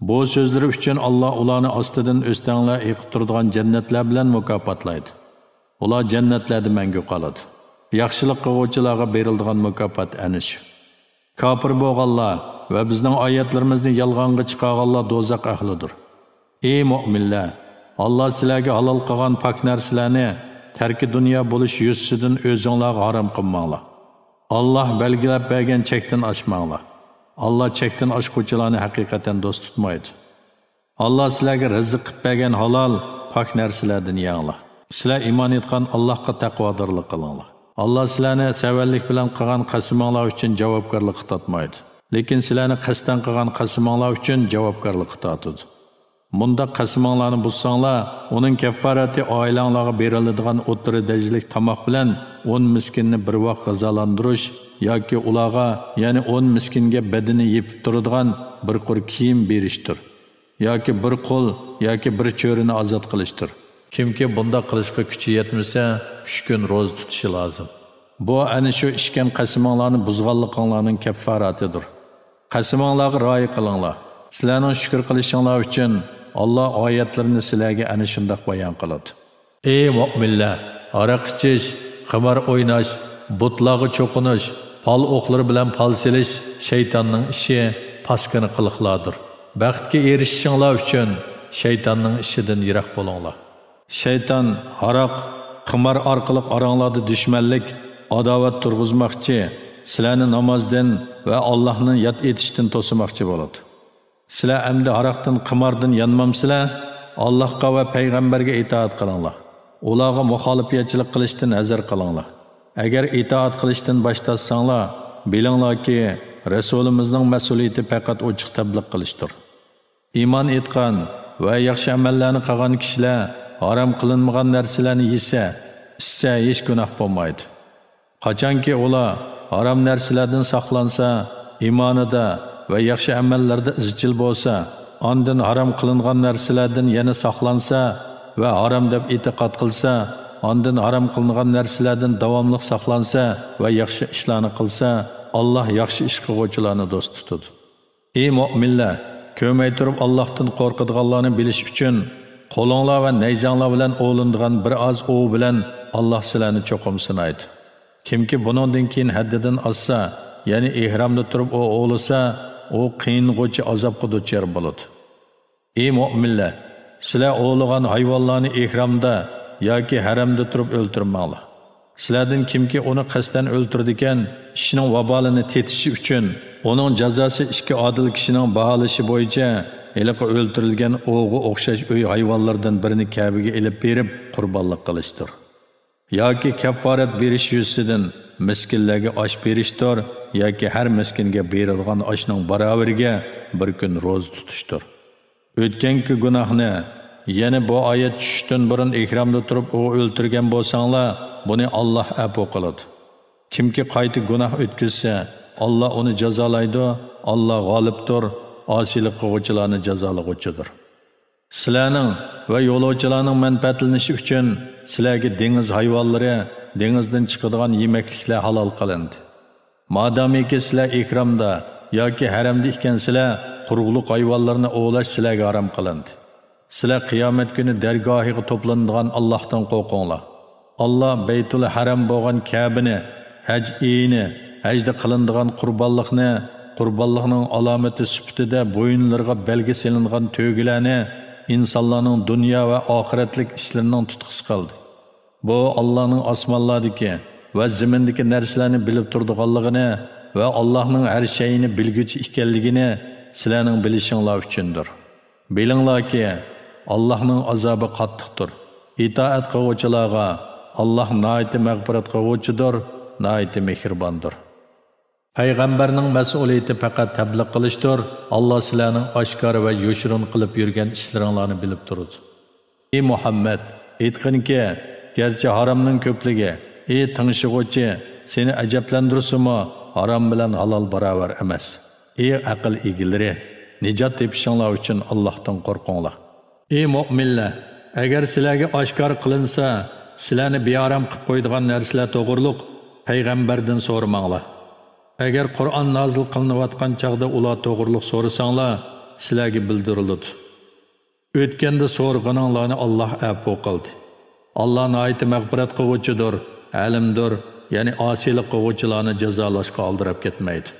Bu sözleri üçün Allah ulanı astıdan üstenle yıkıp durduğun cennetler bilen mukapatlaydı. Ula cennetlerde mengü kaladı. Yakşılık kıvıcılığa berildiğin mükafat eniş. Kapır boğalla ve bizden ayetlerimizin yalganı çıkağalla dozak ahlıdır. Ey mu'miller! Allah silahı halal kılan pak nersilerini terki dünya buluş yüzsüdün özünle haram kınmanla. Allah belgilep belgen çektin açmanla. alloh chekdan oshquvchilarni haqiqatan do'st tutmaydi alloh sizlarga rizq qilib bergan halol pok narsalardan yanglar sizlar iymon etgan allohga taqvodorlik qilinglar alloh sizlarni savallik bilan qilgan qasminglar uchun javobgarlik qiltatmaydi lekin sizlarni qasddan qilgan qasminglar uchun javobgarlik qitatidi Мұнда қасымаңланы бұссаңла, uning kaffarati oilanglarga beriladigan o'tiri dajlik tamoq bilan 10 miskinni bir vaqt ғазаландырыш, yoki ularga, ya'ni 10 miskinga бәдіні епіп turadigan bir qur kiyim berishdir. yoki bir qo'l yoki bir cho'rini ozod qilishdir. Kimki bunda qilishga kuchi yetmasa, 3 kun roz tutishi lozim. Bu ana shu ishgan qasminglarni buzganliklarning kaffaratidir. Qasminglarga rioya qilinglar. Sizlarning shukr qilishinglar uchun Alloh oyatlarini sizlarga ana shundoq bayon qiladi. Ey mu'minlar, aroq ichish, qimor o'ynash, butlog'i cho'qinish, pol o'qlari bilan pol silish shaytonning ishi, paskini qiliqlardir. Baxtga erishishinglar uchun shaytonning ishidan yiroq bo'linglar. Shayton aroq, qimor orqali oranglarda dushmanlik, adovat turg'izmoqchi, sizlarni namozdan va Allohni yod etishdan to'smoqchi bo'ladi. sizlar endi haraqdan qimordan yonmamsizlar allohga va payg'ambarga itoat qilinglar ularga muxolifiyatchilik qilishdan hazar qilinglar agar itoat qilishdan bosh tortsanglar bilinglarki rasulimizning mas'uliyati faqat ochiq tabliq qilishdir iymon etgan va yaxshi amallarni qilgan kishilar harom qilinmagan narsalarni yesa ichsa hech gunoh bo'lmaydi qachonki ular harom narsalardan saqlansa imonida va yaxshi amallarda izchil bo'lsa ondan harom qilingan narsalardan yana saqlansa va harom deb e'tiqod qilsa ondan harom qilingan narsalardan davomli saqlansa va yaxshi ishlarni qilsa alloh yaxshi ish qilguvchilarni do'st tutadi ey mo'minlar ko'may turib allohdan qo'rqadiganlarni bilish uchun qo'linglar va nayzanglar bilan o'lindigan bir oz o'v bilan alloh sizlarni cho'qim sinaydi kimki buningdan keyin haddidan oshsa ya'ni ehromda turib o'g'lisa u qiying'uvchi azobga duchor bo'ladi ey mo'minlar sizlar o'g'ligan hayvonlarni ehromda yoki haramda turib o'ltirmanglar sizlardan kimki uni qasddan o'ltirdikan ishning vabolini tetishi uchun uning jazosi ikki odil kishining baholishi bo'yicha iliqi o'ltirilgan o'g'i o'xshash uy hayvonlardan birini kabiga ilib berib qurbonlik qilishdir yoki kafforat berish yuzasidan miskinlarga osh berishdir yoki har miskinga berilgan oshning barobariga bir kun ro'za tutishdir o'tgangi gunohni yana bu oyat tushishdan burun ikromda turib u o'ltirgan bo'lsanglar buni olloh afu qiladi kimki qayta gunoh o'tkazsa olloh uni jazolaydi olloh g'olibdir osiylik qilg'uvchilarni jazolag'uvchidir sizlarning va yo'lovchilarning manfaatlanishi uchun sizlarga dengiz hayvonlari, dengizdan chiqadigan yemakliklar halol qilindi. Madamiki sizlar ikromda yoki haramda ekansizlar, quruqliq hayvonlarni ovlash sizlarga harom qilindi. Sizlar qiyomat kuni dargohiga to'planadigan Allohdan qo'rqinglar. Alloh Baytul Haram bo'lgan kabini haj eyini, hajda qilinadigan qurbonlikni, qurbonlikning alomati sifatida bo'yinlarga belgi silingan to'gilarni insonlarning dunyo va oxiratlik ishlarining tutqis qildi bu allohning osmonlardagi va zimindagi narsalarni bilib turdiganligini va allohning har shayini bilguchi ekanligini sizlarning bilishinglar uchundir bilinglarki allohning azobi qattiqdir itoat qilg'uvchilarga alloh noiti mag'firat qiluvchidir noiti mehribondir payg'ambarning mas'uliyati faqat тәблік qilishdir alloh sizlarning ашқар va yoshirin qilib yurgan ішлеріңланы bilib turdi Ey muhammad aytqinki ki, gerçi haramның ey тыңшығычы, seni әжәпләндірсімі, harom bilan halol barobar emas. Ey aql egilari, nijot tepishinglar uchun Allohdan qo'rqinglar. Ey mu'minlar, agar sizlarga oshkor qilinsa, sizlarni bearam qilib qo'ydigan narsalar to'g'riliq payg'ambardan so'ramanglar. agar qur'on nozil qilinayotgan чағда ұла тоғырлық so'rasanglar sizlarga білдірілуд. Өткенді сорғынанланы Аллах әпу qildi Аллах найты мәғбірет қығычыдыр, әлімдір, ya'ni асилік қығычыланы jazolashga қалдырап ketmaydi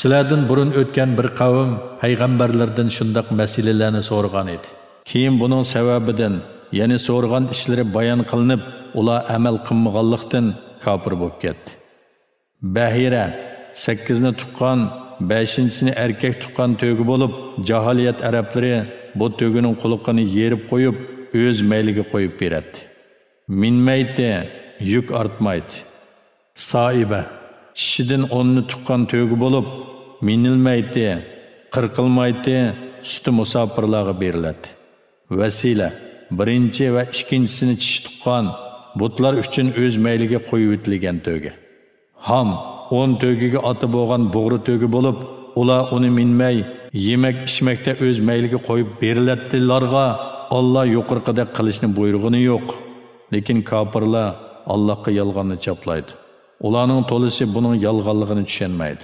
sizlardan burun o'tgan bir qavm payg'ambarlardan shundoq masalalarni so'rg'an edi keyin buning sababidan ya'ni so'rg'an ishlari bayon qilinib ular amal қымығалықтың kofir bo'lib ketdi Bahira 8 ni tuqqan, 5-нчисini erkek tuqqan tögi болып, жаһалият arablari bu tögining құлыққаны yerib қойып, өз мәйлігі қойып beradi. Minmaydi, yük артмайды. Саиба 10-ni tuqqan tögi bo'lib minilmaydi qirqilmaydi suti musofirlarga beriladi vasila birinchi va 2 ikkinchisini chish tuqqan butlar uchun o'z mayliga qo'yib o'tilgan to'gi ham 10 to'giga otib bo'lgan bug'ri to'gi bo'lib ular uni minmay yemak ichmakda o'z mayliga qo'yib berilatdilarga olloh yuqorqida qilishni buyrug'ini yo'q lekin kofirlar allohga yolg'onni choplaydi ularning to'lisi buning yolg'onligini tushunmaydi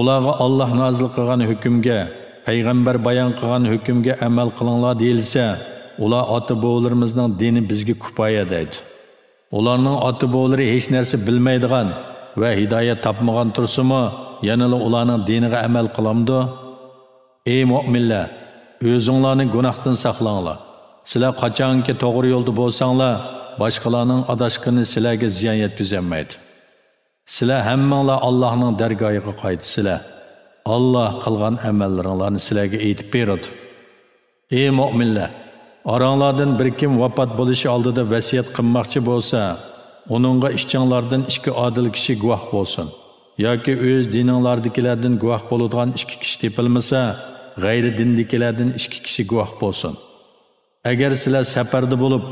ularga olloh nazil qilgan hukmga payg'ambar bayon qilgan hukmga amal qilinglar deyilsa ular ota bovlarimizning dini bizga kupoya deydi ularning ota bovlari hech narsa bilmaydigan va hidoyat topmagan tursimi yanala ularning diniga amal qilamdi ey mo'minlar o'zinglarni gunohdan saqlanglar sizlar qachonki to'g'ri yo'lda bo'lsanglar boshqalarning adashqini sizlarga ziyon yetkazolmaydi sizlar hammanglar allohning dargohiga qaytsizlar olloh qilgan amallaringlarni sizlarga aytib beradi ey mo'minlar oranglardan bir kim vafot bo'lishi oldida vasiyat qilmoqchi bo'lsa Onunğa işçanlardan ikki adil kishi guvoh bo'lsin Yoki o'z dininglardikilardan guvoh bo'ladigan ikki kishi tepilmasa, g'ayri dindakilardan ikki kishi guvoh bo'lsin. Agar sizlar safarda bo'lib,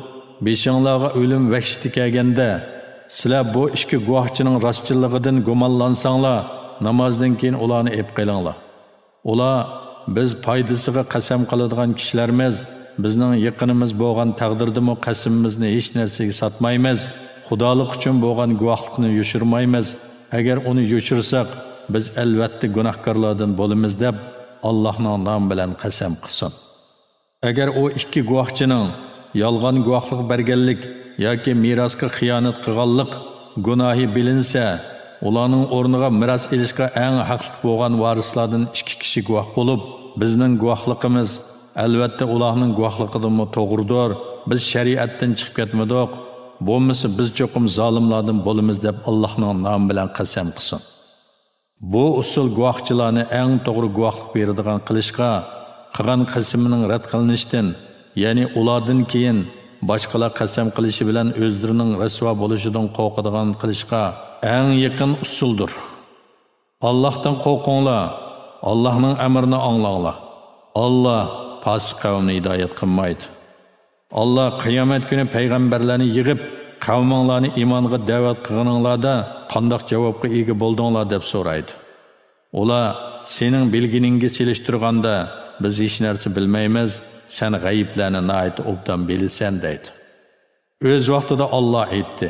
beshinglarga o'lim vahshiti kelganda, sizlar bu ikki guvohchining rostchilligidan gumonlansanglar, namozdan keyin ularni ep qilinglar. Ular biz foydasiga qasam qiladigan kishilarmiz. Bizning yaqinimiz bo'lgan taqdirdimi qasimimizni hech narsaga sotmaymiz. xudolik uchun bo'lgan guvohlikni yoshirmaymiz agar uni yoshirsak biz albatta gunohkorlardan bo'lamiz deb allohning nom bilan qasam qilsin agar u ikki guvohchining yolg'on guvohlik berganlik yoki merosga xiyonat qilganlik gunohi bilinsa ularning o'rniga miros ilishga eng haqli bo'lgan varislardan ikki kishi guvoh bo'lib bizning guvohligimiz albatta ularning guvohligidan to'g'ridir biz shariatdan chiqib ketmadik болмаса біз жоқым залымладың болымыз деп Аллахның намы білән қасам қысын. Бұл ұсыл гуақчыланы әң тоғры гуақлық бердіған қылышқа, қыған қысымының рәт қылыныштен, яғни ұладың кейін башқала қасам қылышы білән өздірінің рәсуа болышыдың қоқыдыған қылышқа әң екін ұсылдыр. Аллахтың қоқыңла, Аллахның әмірні аңлаңла. Алла пасық қауымны идайет қылмайды. alloh qiyomat kuni payg'ambarlarni yig'ib qavminglarni iymonga da'vat qilganinglarda qandoq javobga ega bo'ldinglar deb so'raydi ular sening bilginingga selishtirganda biz hech narsa bilmaymiz sen g'ayiblarni nihoyat obdan bilisan deydi o'z vaqtida olloh aytdi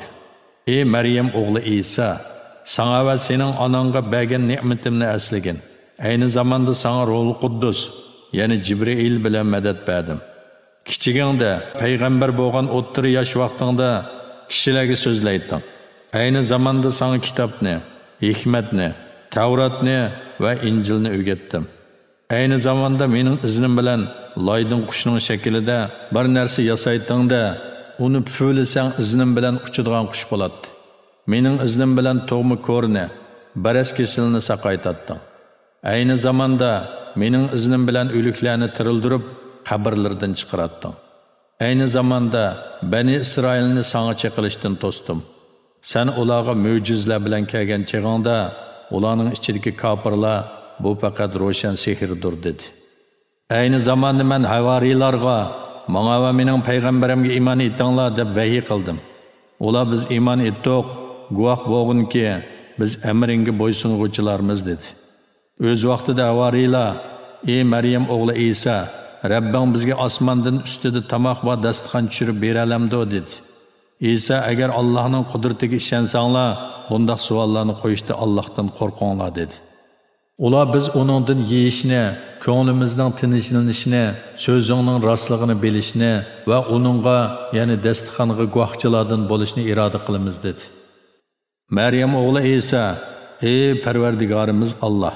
ey maryam o'g'li iso sana va sening onangga bergan ne'matimni asligin ayni zamonda sana ruhi quddus ya'ni jibrail bilan madad berdim kichigingda payg'ambar bo'lgan o'ttiri yosh vaqtingda kishilarga so'zlayding ayni zamonda sanga kitobni hikmatni tavrotni va injilni o'rgatdim ayni zamonda mening iznim bilan loydin qushning shaklida bir narsa yasaydingda uni puflasang iznim bilan uchadigan qush bo'ladi mening iznim bilan tug'ma ko'rni baras kesilni saqaytatding ayni zamonda mening iznim bilan o'liklarni tirildirib qabrlardan chiqaratdim ayni zamonda bani isroilni sanga chaqilishdan to'sdim san ularga mo'jizlar bilan kelgan cheg'ingda ularning ichidagi kofirlar bu faqat ro'shan sehrdir dedi ayni zamonda man havariylarga manga va mening payg'ambarimga iymon etinglar deb vahiy qildim ular biz iymon etdik guvoh bo'g'inki biz amringa bo'ysunuvchilarmiz dedi o'z vaqtida havariylar ey maryam o'g'li iso Rabbim bizga osmondan ustida tomoq va dasturxon tushirib beralamdi dedi. Isa agar Allohning qudratiga ishonsanglar, bundoq savollarni qo'yishda Allohdan qo'rqinglar dedi. Ular biz uningdan yeyishni, ko'nglimizning tinchlanishini, so'zingning rostligini bilishni va uningga, ya'ni dasturxonga guvohchilardan bo'lishni iroda qilamiz dedi. Maryam o'g'li Isa, ey Parvardigorimiz Alloh,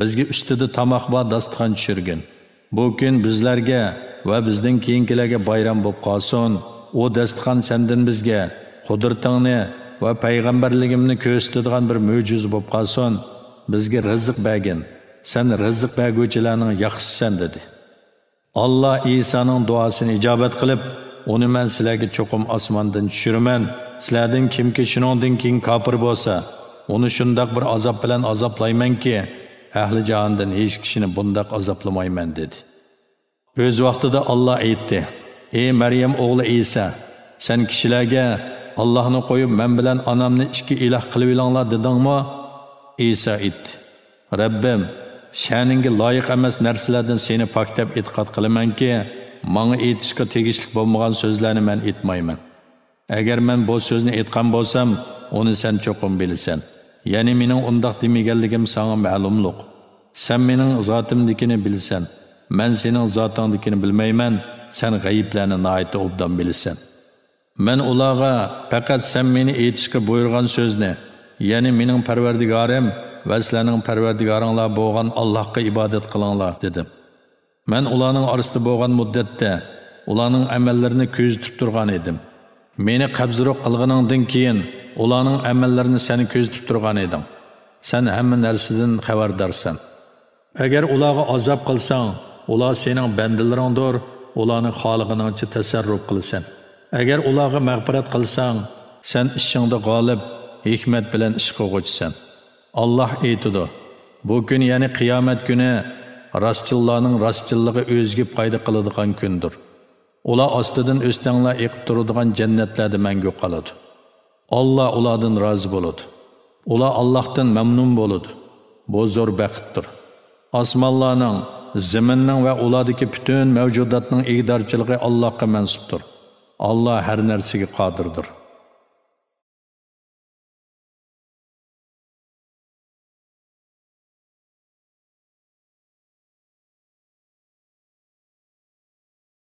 bizga ustida tomoq va dasturxon tushirgin. bu kun bizlarga va bizning keyingilarga bayram bo'lib qolsin u dasturxon sandin bizga qudratingni va payg'ambarligimni ko'rsatadigan bir mo'jiza bo'lib qolsin bizga rizq bergin san rizq berguvchilarning yaxshisisan dedi alloh isoning duosini ijobat qilib uni man sizlarga cho'qim osmondan tushiraman sizlarning kimki shuningdan keyin kofir bo'lsa uni shundoq bir azob bilan azoblaymanki ahli jahondan hech kishini bundoq azoblamayman dedi o'z vaqtida olloh aytdi ey maryam o'g'li iso sen kishilarga ollohni qo'yib men bilan onamni ikki iloh qilib ilinglar dedingmi iso aytdi rabbim sha'ningga loyiq emas narsalardan seni poktab e'tiqod qilamanki manga aytishga tegishli bo'lmagan so'zlarni men aytmayman agar men bu so'zni aytgan bo'lsam uni sen cho'qim bilasan Yani mening undoq demaganligim sanga ma'lumluq. Sen mening zotimnikini bilsan, men sening zotingnikini bilmayman, sen g'ayiblarni noita obdan bilasan. Men ularga faqat sen meni aytishga buyurgan so'zni, ya'ni mening Parvardigorim va sizlarning Parvardigoringlar bo'lgan Allohga ibodat qilinglar dedim. Men ularning orasida bo'lgan muddatda ularning amallarini ko'zitib turgan edim. Meni qabzuruq qilganingdan keyin ularning amallarini seni ko'zitib turgan edim san hamma narsadan xabardarsan agar ularga azob qilsang ular sening bandalaringdir ularni xohlaganingcha tasarruf qilsan agar ularga mag'firat qilsang sen ishingda g'olib hikmat bilan ish qilg'uvchisan alloh aytidi bu kun ya'ni qiyomat kuni rostchillarning rostchilligi o'ziga foyda qiladigan kundir ular ostidan o'stanglar eqib turadigan jannatlarda mangu qoladi Алла ulardan разы болады. Ула Аллахтан мәмнун болады. Бұл зор бәқіттір. Асмалланың, зіміннің вә уладыки бүтін мәвжудатның игдарчылығы Аллахқа мәнсіптір. Алла әр нәрсеге қадырдыр.